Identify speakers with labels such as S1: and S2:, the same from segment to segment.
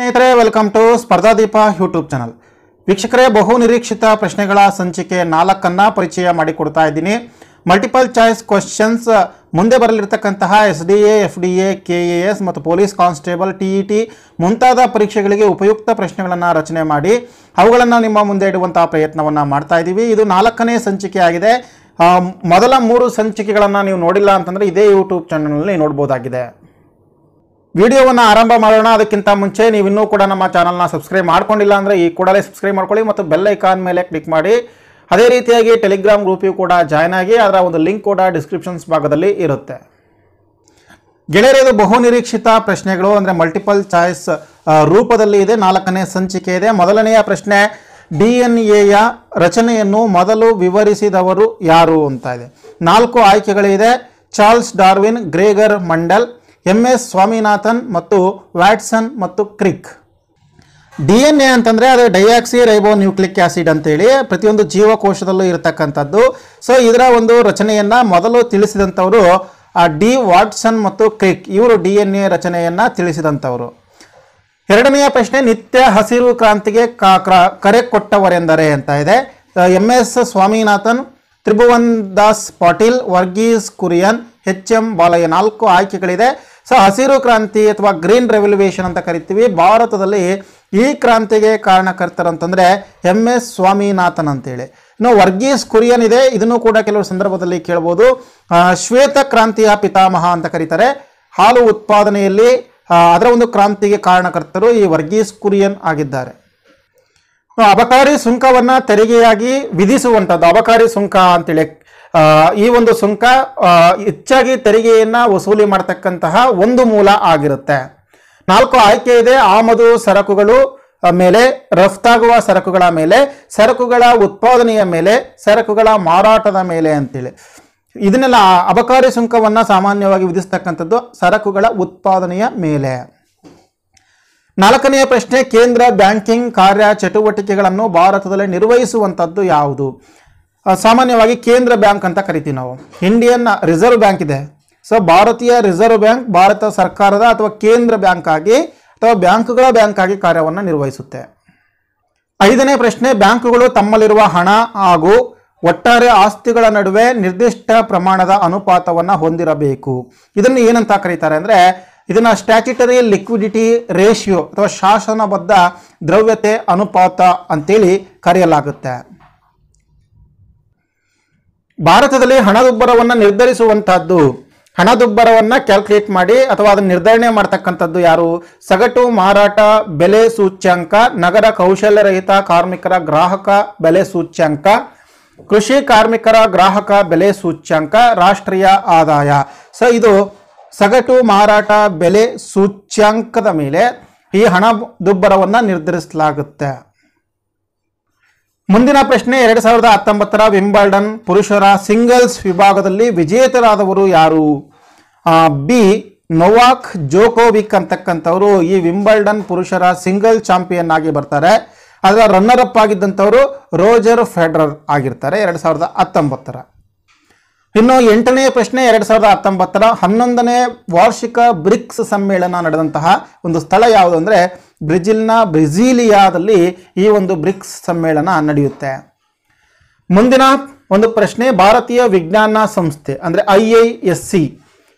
S1: ಸ್ನೇಹಿತರೆ welcome to Spardhadeepa YouTube channel ವೀಕ್ಷಕರೇ ಬಹು ನಿರೀಕ್ಷಿತ ಪ್ರಶ್ನೆಗಳ ಸಂಚಿಕೆ ನಾಲ್ಕನ್ನು ಪರಿಚಯ ಮಾಡಿಕೊಡ್ತಾ ಇದ್ದೀನಿ ಮಲ್ಟಿಪಲ್ ಚಾಯ್ಸ್ ಕ್ವಶನ್ಸ್ ಮುಂದೆ ಬರಲಿರ್ತಕ್ಕಂತಹ S D A F D A K A S ಮತ್ತು police constable T E T ಮುಂತಾದ ಪರೀಕ್ಷೆಗಳಿಗೆ ಉಪಯುಕ್ತ ಪ್ರಶ್ನೆಗಳನ್ನು ರಚನೆ ಮಾಡಿ ಅವುಗಳನ್ನು ನಿಮ್ಮ ಮುಂದೆ ಇಡುವಂತಹ ಪ್ರಯತ್ನವನ್ನು ಮಾಡ್ತಾ ಇದ್ದೀವಿ ಇದು ನಾಲ್ಕನೇ ಸಂಚಿಕೆ ಆಗಿದೆ ಮೊದಲ ಮೂರು ಸಂಚಿಕೆಗಳನ್ನು ನೀವು ನೋಡಿಲ್ಲ ಅಂತಂದರೆ ಇದೇ ಯೂಟ್ಯೂಬ್ ಚಾನಲ್ನಲ್ಲಿ ನೋಡ್ಬೋದಾಗಿದೆ ವಿಡಿಯೋವನ್ನು ಆರಂಭ ಮಾಡೋಣ ಅದಕ್ಕಿಂತ ಮುಂಚೆ ನೀವು ಕೂಡ ನಮ್ಮ ಚಾನಲ್ನ ಸಬ್ಸ್ಕ್ರೈಬ್ ಮಾಡ್ಕೊಂಡಿಲ್ಲ ಅಂದರೆ ಈ ಕೂಡಲೇ ಸಬ್ಸ್ಕ್ರೈಬ್ ಮಾಡ್ಕೊಳ್ಳಿ ಮತ್ತು ಬೆಲ್ ಐಕಾನ್ ಮೇಲೆ ಕ್ಲಿಕ್ ಮಾಡಿ ಅದೇ ರೀತಿಯಾಗಿ ಟೆಲಿಗ್ರಾಮ್ ಗ್ರೂಪಿಗೂ ಕೂಡ ಜಾಯ್ನ್ ಆಗಿ ಅದರ ಒಂದು ಲಿಂಕ್ ಕೂಡ ಡಿಸ್ಕ್ರಿಪ್ಷನ್ಸ್ ಭಾಗದಲ್ಲಿ ಇರುತ್ತೆ ಗೆಳೆಯರದು ಬಹು ನಿರೀಕ್ಷಿತ ಪ್ರಶ್ನೆಗಳು ಅಂದರೆ ಮಲ್ಟಿಪಲ್ ಚಾಯ್ಸ್ ರೂಪದಲ್ಲಿ ಇದೆ ನಾಲ್ಕನೇ ಸಂಚಿಕೆ ಇದೆ ಮೊದಲನೆಯ ಪ್ರಶ್ನೆ ಡಿ ಎನ್ ಎಯ ರಚನೆಯನ್ನು ಮೊದಲು ವಿವರಿಸಿದವರು ಯಾರು ಅಂತ ಇದೆ ನಾಲ್ಕು ಆಯ್ಕೆಗಳಿದೆ Charles Darwin Gregor Mendel M S Swaminathan ಮತ್ತು ವ್ಯಾಟ್ಸನ್ ಮತ್ತು ಕ್ರಿಕ್ ಡಿ ಎನ್ ಎ ಅಂತಂದರೆ ಅದು ಡೈಆಕ್ಸಿ ರೈಬೋ ನ್ಯೂಕ್ಲಿಕ್ ಆ್ಯಸಿಡ್ ಅಂತೇಳಿ ಪ್ರತಿಯೊಂದು ಜೀವಕೋಶದಲ್ಲೂ ಇರತಕ್ಕಂಥದ್ದು ಸೊ ಇದರ ಒಂದು ರಚನೆಯನ್ನು ಮೊದಲು ತಿಳಿಸಿದಂಥವರು ಡಿ ವಾಟ್ಸನ್ ಮತ್ತು ಕ್ರಿಕ್ ಇವರು ಡಿ ಎನ್ ಎ ರಚನೆಯನ್ನು ತಿಳಿಸಿದಂಥವರು ಎರಡನೆಯ ಪ್ರಶ್ನೆ ನಿತ್ಯ ಹಸಿರು ಕ್ರಾಂತಿಗೆ ಕರೆ ಕೊಟ್ಟವರೆಂದರೆ ಅಂತ ಇದೆ M S Swaminathan Tribhuvandas Patil Varghese Kurien H M Balayya ನಾಲ್ಕು ಆಯ್ಕೆಗಳಿದೆ ಸೊ ಹಸಿರು ಕ್ರಾಂತಿ ಅಥವಾ ಗ್ರೀನ್ ರೆವಲ್ಯೂಷನ್ ಅಂತ ಕರಿತೀವಿ ಭಾರತದಲ್ಲಿ ಈ ಕ್ರಾಂತಿಗೆ ಕಾರಣಕರ್ತರಂತಂದರೆ ಎಮ್ ಎಸ್ ಸ್ವಾಮಿನಾಥನ್ ಅಂತೇಳಿ ಇನ್ನು ವರ್ಗೀಸ್ ಕುರಿಯನ್ ಇದೆ ಇದನ್ನು ಕೂಡ ಕೆಲವು ಸಂದರ್ಭದಲ್ಲಿ ಕೇಳ್ಬೋದು ಶ್ವೇತ ಕ್ರಾಂತಿಯ ಪಿತಾಮಹ ಅಂತ ಕರೀತಾರೆ ಹಾಲು ಉತ್ಪಾದನೆಯಲ್ಲಿ ಅದರ ಒಂದು ಕ್ರಾಂತಿಗೆ ಕಾರಣಕರ್ತರು ಈ ವರ್ಗೀಸ್ ಕುರಿಯನ್ ಆಗಿದ್ದಾರೆ ಅಬಕಾರಿ ಸುಂಕವನ್ನು ತೆರಿಗೆಯಾಗಿ ವಿಧಿಸುವಂಥದ್ದು ಅಬಕಾರಿ ಸುಂಕ ಅಂತೇಳಿ ಈ ಒಂದು ಸುಂಕ ಹೆಚ್ಚಾಗಿ ತೆರಿಗೆಯನ್ನು ವಸೂಲಿ ಮಾಡತಕ್ಕಂತಹ ಒಂದು ಮೂಲ ಆಗಿರುತ್ತೆ ನಾಲ್ಕು ಆಯ್ಕೆ ಇದೆ ಆಮದು ಸರಕುಗಳು ಮೇಲೆ ರಫ್ತಾಗುವ ಸರಕುಗಳ ಮೇಲೆ ಸರಕುಗಳ ಉತ್ಪಾದನೆಯ ಮೇಲೆ ಸರಕುಗಳ ಮಾರಾಟದ ಮೇಲೆ ಅಂತೇಳಿ ಇದನ್ನೆಲ್ಲ ಅಬಕಾರಿ ಸುಂಕವನ್ನು ಸಾಮಾನ್ಯವಾಗಿ ವಿಧಿಸ್ತಕ್ಕಂಥದ್ದು ಸರಕುಗಳ ಉತ್ಪಾದನೆಯ ಮೇಲೆ ನಾಲ್ಕನೆಯ ಪ್ರಶ್ನೆ ಕೇಂದ್ರ ಬ್ಯಾಂಕಿಂಗ್ ಕಾರ್ಯ ಚಟುವಟಿಕೆಗಳನ್ನು ಭಾರತದಲ್ಲಿ ನಿರ್ವಹಿಸುವಂಥದ್ದು ಯಾವುದು ಸಾಮಾನ್ಯವಾಗಿ ಕೇಂದ್ರ ಬ್ಯಾಂಕ್ ಅಂತ ಕರಿತೀವಿ ನಾವು ಇಂಡಿಯನ್ ರಿಸರ್ವ್ ಬ್ಯಾಂಕ್ ಇದೆ ಸೊ ಭಾರತೀಯ ರಿಸರ್ವ್ ಬ್ಯಾಂಕ್ ಭಾರತ ಸರ್ಕಾರದ ಅಥವಾ ಕೇಂದ್ರ ಬ್ಯಾಂಕ್ ಆಗಿ ಅಥವಾ ಬ್ಯಾಂಕ್ಗಳ ಬ್ಯಾಂಕ್ ಆಗಿ ಕಾರ್ಯವನ್ನು ನಿರ್ವಹಿಸುತ್ತೆ ಐದನೇ ಪ್ರಶ್ನೆ ಬ್ಯಾಂಕುಗಳು ತಮ್ಮಲ್ಲಿರುವ ಹಣ ಹಾಗೂ ಒಟ್ಟಾರೆ ಆಸ್ತಿಗಳ ನಡುವೆ ನಿರ್ದಿಷ್ಟ ಪ್ರಮಾಣದ ಅನುಪಾತವನ್ನು ಹೊಂದಿರಬೇಕು ಇದನ್ನು ಏನಂತ ಕರೀತಾರೆ ಅಂದರೆ ಇದನ್ನು ಸ್ಟ್ಯಾಚುಟರಿ ಲಿಕ್ವಿಡಿಟಿ ರೇಷಿಯೋ ಅಥವಾ ಶಾಸನಬದ್ಧ ದ್ರವ್ಯತೆ ಅನುಪಾತ ಅಂತೇಳಿ ಕರೆಯಲಾಗುತ್ತೆ ಭಾರತದಲ್ಲಿ ಹಣದುಬ್ಬರವನ್ನು ನಿರ್ಧರಿಸುವಂತಹದ್ದು ಹಣದುಬ್ಬರವನ್ನು ಕ್ಯಾಲ್ಕುಲೇಟ್ ಮಾಡಿ ಅಥವಾ ಅದನ್ನು ನಿರ್ಧರಣೆ ಮಾಡ್ತಕ್ಕಂಥದ್ದು ಯಾರು ಸಗಟು ಮಾರಾಟ ಬೆಲೆ ಸೂಚ್ಯಂಕ ನಗರ ಕೌಶಲ್ಯರಹಿತ ಕಾರ್ಮಿಕರ ಗ್ರಾಹಕ ಬೆಲೆ ಸೂಚ್ಯಂಕ ಕೃಷಿ ಕಾರ್ಮಿಕರ ಗ್ರಾಹಕ ಬೆಲೆ ಸೂಚ್ಯಂಕ ರಾಷ್ಟ್ರೀಯ ಆದಾಯ ಸೊ ಇದು ಸಗಟು ಮಾರಾಟ ಬೆಲೆ ಸೂಚ್ಯಂಕದ ಮೇಲೆ ಈ ಹಣ ದುಬ್ಬರವನ್ನು ನಿರ್ಧರಿಸಲಾಗುತ್ತೆ ಮುಂದಿನ ಪ್ರಶ್ನೆ ಎರಡ್ ಸಾವಿರದ ಹತ್ತೊಂಬತ್ತರ ವಿಂಬಲ್ಡನ್ ಪುರುಷರ ಸಿಂಗಲ್ಸ್ ವಿಭಾಗದಲ್ಲಿ ವಿಜೇತರಾದವರು ಯಾರು ಬಿ ನೊವಾಕ್ ಜೋಕೋವಿಕ್ ಅಂತಕ್ಕಂಥವರು ಈ ವಿಂಬಲ್ಡನ್ ಪುರುಷರ ಸಿಂಗಲ್ ಚಾಂಪಿಯನ್ ಆಗಿ ಬರ್ತಾರೆ ಅದರ ರನ್ನರ್ ಅಪ್ ಆಗಿದ್ದಂಥವರು ರೋಜರ್ ಫೆಡರರ್ ಆಗಿರ್ತಾರೆ ಎರಡ್ ಸಾವಿರದ ಹತ್ತೊಂಬತ್ತರ ಇನ್ನು ಎಂಟನೇ ಪ್ರಶ್ನೆ ಎರಡ್ ಸಾವಿರದ ಹತ್ತೊಂಬತ್ತರ ಹನ್ನೊಂದನೇ ವಾರ್ಷಿಕ ಬ್ರಿಕ್ಸ್ ಸಮ್ಮೇಳನ ನಡೆದಂತಹ ಒಂದು ಸ್ಥಳ ಯಾವುದು ಅಂದರೆ ಬ್ರೆಜಿಲ್ನ ಬ್ರೆಜಿಲಿಯಾದಲ್ಲಿ ಈ ಒಂದು ಬ್ರಿಕ್ಸ್ ಸಮ್ಮೇಳನ ನಡೆಯುತ್ತೆ ಮುಂದಿನ ಒಂದು ಪ್ರಶ್ನೆ ಭಾರತೀಯ ವಿಜ್ಞಾನ ಸಂಸ್ಥೆ ಅಂದರೆ ಐ ಐ ಎಸ್ ಸಿ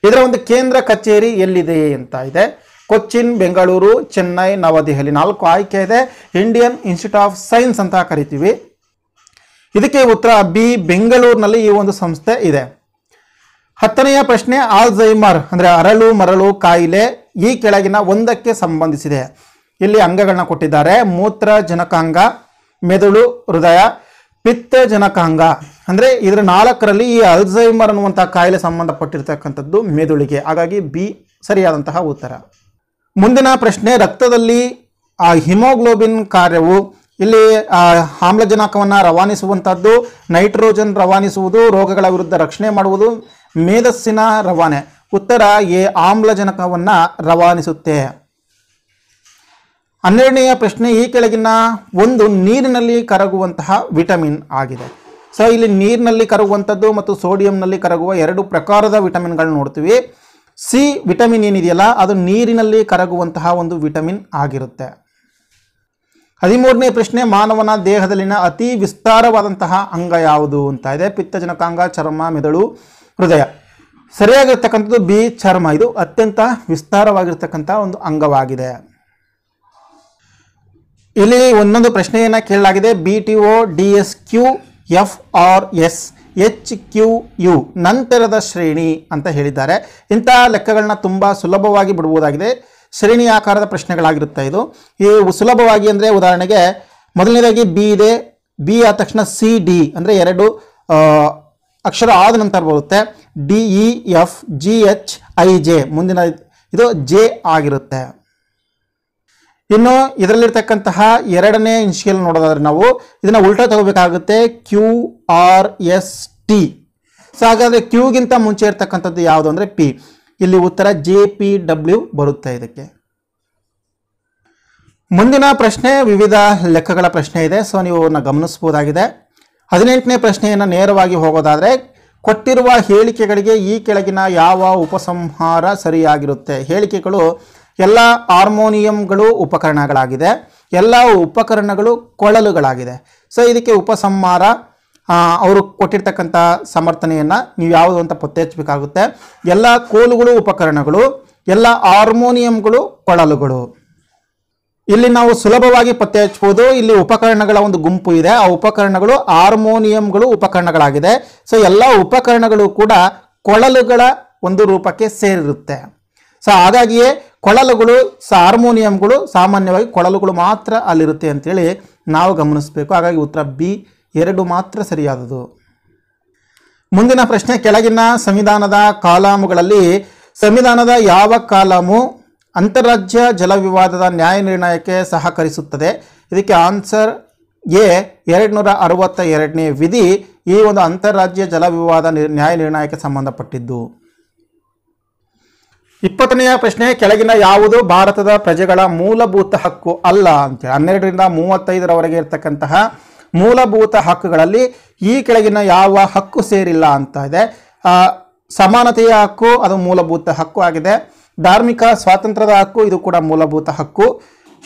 S1: ಇದರ ಒಂದು ಕೇಂದ್ರ ಕಚೇರಿ ಎಲ್ಲಿದೆ ಅಂತ ಇದೆ ಕೊಚ್ಚಿನ್ ಬೆಂಗಳೂರು ಚೆನ್ನೈ ನವದೆಹಲಿ ನಾಲ್ಕು ಆಯ್ಕೆ ಇದೆ ಇಂಡಿಯನ್ ಇನ್ಸ್ಟಿಟ್ಯೂಟ್ ಆಫ್ ಸೈನ್ಸ್ ಅಂತ ಕರಿತೀವಿ ಇದಕ್ಕೆ ಉತ್ತರ ಬಿ ಬೆಂಗಳೂರಿನಲ್ಲಿ ಈ ಒಂದು ಸಂಸ್ಥೆ ಇದೆ ಹತ್ತನೆಯ ಪ್ರಶ್ನೆ ಆಲ್ಝೈಮರ್ ಅಂದರೆ ಅರಳು ಮರಳು ಕಾಯಿಲೆ ಈ ಕೆಳಗಿನ ಒಂದಕ್ಕೆ ಸಂಬಂಧಿಸಿದೆ ಇಲ್ಲಿ ಅಂಗಗಳನ್ನ ಕೊಟ್ಟಿದ್ದಾರೆ ಮೂತ್ರ ಜನಕಾಂಗ ಮೆದುಳು ಹೃದಯ ಪಿತ್ತ ಜನಕಾಂಗ ಅಂದರೆ ಇದರ ನಾಲ್ಕರಲ್ಲಿ ಈ ಅಲ್ಝೈಮರ್ ಅನ್ನುವಂಥ ಕಾಯಿಲೆ ಸಂಬಂಧಪಟ್ಟಿರ್ತಕ್ಕಂಥದ್ದು ಮೆದುಳಿಗೆ ಹಾಗಾಗಿ ಬಿ ಸರಿಯಾದಂತಹ ಉತ್ತರ ಮುಂದಿನ ಪ್ರಶ್ನೆ ರಕ್ತದಲ್ಲಿ ಆ ಹಿಮೋಗ್ಲೋಬಿನ್ ಕಾರ್ಯವು ಇಲ್ಲಿ ಆಮ್ಲಜನಕವನ್ನು ರವಾನಿಸುವಂಥದ್ದು ನೈಟ್ರೋಜನ್ ರವಾನಿಸುವುದು ರೋಗಗಳ ವಿರುದ್ಧ ರಕ್ಷಣೆ ಮಾಡುವುದು ಮೇಧಸ್ಸಿನ ರವಾನೆ ಉತ್ತರ ಎ ಆಮ್ಲಜನಕವನ್ನು ರವಾನಿಸುತ್ತೆ ಹನ್ನೆರಡನೆಯ ಪ್ರಶ್ನೆ ಈ ಕೆಳಗಿನ ಒಂದು ನೀರಿನಲ್ಲಿ ಕರಗುವಂತಹ ವಿಟಮಿನ್ ಆಗಿದೆ ಸೊ ಇಲ್ಲಿ ನೀರಿನಲ್ಲಿ ಕರಗುವಂಥದ್ದು ಮತ್ತು ಸೋಡಿಯಂನಲ್ಲಿ ಕರಗುವ ಎರಡು ಪ್ರಕಾರದ ವಿಟಮಿನ್ಗಳನ್ನ ನೋಡ್ತೀವಿ ಸಿ ವಿಟಮಿನ್ ಏನಿದೆಯಲ್ಲ ಅದು ನೀರಿನಲ್ಲಿ ಕರಗುವಂತಹ ಒಂದು ವಿಟಮಿನ್ ಆಗಿರುತ್ತೆ ಹದಿಮೂರನೇ ಪ್ರಶ್ನೆ ಮಾನವನ ದೇಹದಲ್ಲಿನ ಅತಿ ವಿಸ್ತಾರವಾದಂತಹ ಅಂಗ ಯಾವುದು ಅಂತ ಇದೆ ಪಿತ್ತಜನಕಾಂಗ ಚರ್ಮ ಮೆದುಳು ಹೃದಯ ಸರಿಯಾಗಿರ್ತಕ್ಕಂಥದ್ದು ಬಿ ಚರ್ಮ ಇದು ಅತ್ಯಂತ ವಿಸ್ತಾರವಾಗಿರ್ತಕ್ಕಂಥ ಒಂದು ಅಂಗವಾಗಿದೆ ಇಲ್ಲಿ ಒಂದೊಂದು ಪ್ರಶ್ನೆಯನ್ನು ಕೇಳಲಾಗಿದೆ B T O D S Q F R S H Q U ನಂತರದ ಶ್ರೇಣಿ ಅಂತ ಹೇಳಿದ್ದಾರೆ ಇಂಥ ಲೆಕ್ಕಗಳನ್ನ ತುಂಬ ಸುಲಭವಾಗಿ ಬಿಡಬಹುದಾಗಿದೆ ಶ್ರೇಣಿ ಆಕಾರದ ಪ್ರಶ್ನೆಗಳಾಗಿರುತ್ತೆ ಇದು ಈ ಸುಲಭವಾಗಿ ಅಂದರೆ ಉದಾಹರಣೆಗೆ ಮೊದಲನೇದಾಗಿ ಬಿ ಇದೆ ಬಿ ಆದ ತಕ್ಷಣ ಸಿ ಡಿ ಅಂದರೆ ಎರಡು ಅಕ್ಷರ ಆದ ನಂತರ ಬರುತ್ತೆ D E F G H I J ಮುಂದಿನ ಇದು ಜೆ ಆಗಿರುತ್ತೆ ಇನ್ನು ಇದರಲ್ಲಿರ್ತಕ್ಕಂತಹ ಎರಡನೇ ಇನ್ಶಿಯಲ್ ನೋಡೋದಾದ್ರೆ ನಾವು ಇದನ್ನ ಉಲ್ಟಾ ತಗೋಬೇಕಾಗುತ್ತೆ Q R S T so ಹಾಗಾದರೆ ಕ್ಯೂಗಿಂತ ಮುಂಚೆ ಇರ್ತಕ್ಕಂಥದ್ದು ಯಾವುದು ಅಂದರೆ ಪಿ ಇಲ್ಲಿ ಉತ್ತರ ಜೆ ಪಿ ಡಬ್ಲ್ಯೂ ಬರುತ್ತೆ ಇದಕ್ಕೆ ಮುಂದಿನ ಪ್ರಶ್ನೆ ವಿವಿಧ ಲೆಕ್ಕಗಳ ಪ್ರಶ್ನೆ ಇದೆ ಸೊ ನೀವು ಅವನ್ನ ಗಮನಿಸಬಹುದಾಗಿದೆ ಹದಿನೆಂಟನೇ ಪ್ರಶ್ನೆಯನ್ನು ನೇರವಾಗಿ ಹೋಗೋದಾದರೆ ಕೊಟ್ಟಿರುವ ಹೇಳಿಕೆಗಳಿಗೆ ಈ ಕೆಳಗಿನ ಯಾವ ಉಪಸಂಹಾರ ಸರಿಯಾಗಿರುತ್ತೆ ಹೇಳಿಕೆಗಳು ಎಲ್ಲ ಹಾರ್ಮೋನಿಯಂಗಳು ಉಪಕರಣಗಳಾಗಿದೆ ಎಲ್ಲ ಉಪಕರಣಗಳು ಕೊಳಲುಗಳಾಗಿದೆ ಸೊ ಇದಕ್ಕೆ ಉಪಸಂಹಾರ ಅವರು ಕೊಟ್ಟಿರ್ತಕ್ಕಂಥ ಸಮರ್ಥನೆಯನ್ನು ನೀವು ಯಾವುದು ಅಂತ ಹಚ್ಚಬೇಕಾಗುತ್ತೆ ಎಲ್ಲ ಕೋಲುಗಳು ಉಪಕರಣಗಳು ಎಲ್ಲ ಹಾರ್ಮೋನಿಯಂಗಳು ಕೊಳಲುಗಳು ಇಲ್ಲಿ ನಾವು ಸುಲಭವಾಗಿ ಪತ್ತೆ ಹಚ್ಬೋದು ಇಲ್ಲಿ ಉಪಕರಣಗಳ ಒಂದು ಗುಂಪು ಇದೆ ಆ ಉಪಕರಣಗಳು ಹಾರ್ಮೋನಿಯಂಗಳು ಉಪಕರಣಗಳಾಗಿದೆ ಸೊ ಎಲ್ಲ ಉಪಕರಣಗಳು ಕೂಡ ಕೊಳಲುಗಳ ಒಂದು ರೂಪಕ್ಕೆ ಸೇರಿರುತ್ತೆ ಸೊ ಹಾಗಾಗಿಯೇ ಕೊಳಲುಗಳು ಸ ಹಾರ್ಮೋನಿಯಂಗಳು ಸಾಮಾನ್ಯವಾಗಿ ಕೊಳಲುಗಳು ಮಾತ್ರ ಅಲ್ಲಿರುತ್ತೆ ಅಂತೇಳಿ ನಾವು ಗಮನಿಸಬೇಕು ಹಾಗಾಗಿ ಉತ್ತರ ಬಿ ಎರಡು ಮಾತ್ರ ಸರಿಯಾದದು ಮುಂದಿನ ಪ್ರಶ್ನೆ ಕೆಳಗಿನ ಸಂವಿಧಾನದ ಕಾಲಾಮುಗಳಲ್ಲಿ ಸಂವಿಧಾನದ ಯಾವ ಕಾಲಾಮು ಅಂತಾರಾಜ್ಯ ಜಲ ವಿವಾದದ ನ್ಯಾಯ ನಿರ್ಣಯಕ್ಕೆ ಸಹಕರಿಸುತ್ತದೆ ಇದಕ್ಕೆ ಆನ್ಸರ್ ಎ ಎರಡು ನೂರ ಎರಡನೇ ವಿಧಿ ಈ ಒಂದು ಅಂತಾರಾಜ್ಯ ಜಲ ವಿವಾದ ನ್ಯಾಯ ನಿರ್ಣಯಕ್ಕೆ ಸಂಬಂಧಪಟ್ಟಿದ್ದು ಇಪ್ಪತ್ತನೆಯ ಪ್ರಶ್ನೆ ಕೆಳಗಿನ ಯಾವುದು ಭಾರತದ ಪ್ರಜೆಗಳ ಮೂಲಭೂತ ಹಕ್ಕು ಅಲ್ಲ ಅಂತ ಹನ್ನೆರಡರಿಂದ ಮೂವತ್ತೈದರವರೆಗೆ ಇರತಕ್ಕಂತಹ ಮೂಲಭೂತ ಹಕ್ಕುಗಳಲ್ಲಿ ಈ ಕೆಳಗಿನ ಯಾವ ಹಕ್ಕು ಸೇರಿಲ್ಲ ಅಂತ ಇದೆ ಸಮಾನತೆಯ ಹಕ್ಕು ಅದು ಮೂಲಭೂತ ಹಕ್ಕು ಆಗಿದೆ ಧಾರ್ಮಿಕ ಸ್ವಾತಂತ್ರ್ಯದ ಹಕ್ಕು ಇದು ಕೂಡ ಮೂಲಭೂತ ಹಕ್ಕು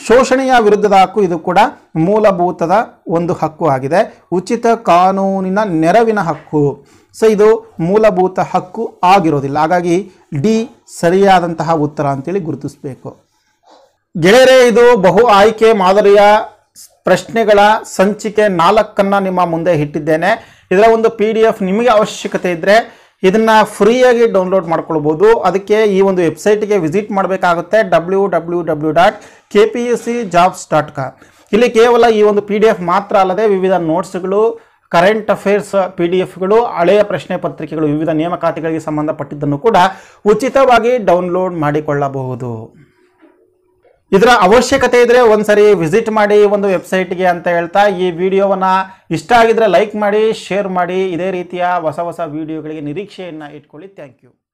S1: ಶೋಷಣೆಯ ವಿರುದ್ಧದ ಹಕ್ಕು ಇದು ಕೂಡ ಮೂಲಭೂತದ ಒಂದು ಹಕ್ಕು ಆಗಿದೆ ಉಚಿತ ಕಾನೂನಿನ ನೆರವಿನ ಹಕ್ಕು ಸೊ ಇದು ಮೂಲಭೂತ ಹಕ್ಕು ಆಗಿರೋದಿಲ್ಲ ಹಾಗಾಗಿ ಡಿ ಸರಿಯಾದಂತಹ ಉತ್ತರ ಅಂತೇಳಿ ಗುರುತಿಸಬೇಕು ಗೆಳೆಯರೇ ಇದು ಬಹು ಆಯ್ಕೆ ಮಾದರಿಯ ಪ್ರಶ್ನೆಗಳ ಸಂಚಿಕೆ ನಾಲ್ಕನ್ನು ನಿಮ್ಮ ಮುಂದೆ ಇಟ್ಟಿದ್ದೇನೆ ಇದರ ಒಂದು ಪಿ ಡಿ ಎಫ್ ನಿಮಗೆ ಅವಶ್ಯಕತೆ ಇದ್ದರೆ ಇದನ್ನು ಫ್ರೀಯಾಗಿ ಡೌನ್ಲೋಡ್ ಮಾಡ್ಕೊಳ್ಬೋದು ಅದಕ್ಕೆ ಈ ಒಂದು ವೆಬ್ಸೈಟ್ಗೆ ವಿಸಿಟ್ ಮಾಡಬೇಕಾಗುತ್ತೆ W W W dot K P U C jobs dot com ಇಲ್ಲಿ ಕೇವಲ ಈ ಒಂದು ಪಿ ಡಿ ಎಫ್ ಮಾತ್ರ ಅಲ್ಲದೆ ವಿವಿಧ ನೋಟ್ಸ್ಗಳು ಕರೆಂಟ್ ಅಫೇರ್ಸ್ ಪಿ ಡಿ ಎಫ್ಗಳು ಹಳೆಯ ಪ್ರಶ್ನೆ ಪತ್ರಿಕೆಗಳು ವಿವಿಧ ನೇಮಕಾತಿಗಳಿಗೆ ಸಂಬಂಧಪಟ್ಟಿದ್ದನ್ನು ಕೂಡ ಉಚಿತವಾಗಿ ಡೌನ್ಲೋಡ್ ಮಾಡಿಕೊಳ್ಳಬಹುದು ಇದರ ಅವಶ್ಯಕತೆ ಇದ್ದರೆ ಒಂದ್ಸರಿ ವಿಸಿಟ್ ಮಾಡಿ ಒಂದು ವೆಬ್ಸೈಟ್ಗೆ ಅಂತ ಹೇಳ್ತಾ ಈ ವಿಡಿಯೋವನ್ನ ಇಷ್ಟ ಆಗಿದ್ರೆ ಲೈಕ್ ಮಾಡಿ ಶೇರ್ ಮಾಡಿ ಇದೇ ರೀತಿಯ ಹೊಸ ಹೊಸ ವಿಡಿಯೋಗಳಿಗೆ ನಿರೀಕ್ಷೆಯನ್ನು ಇಟ್ಕೊಳ್ಳಿ ಥ್ಯಾಂಕ್ ಯು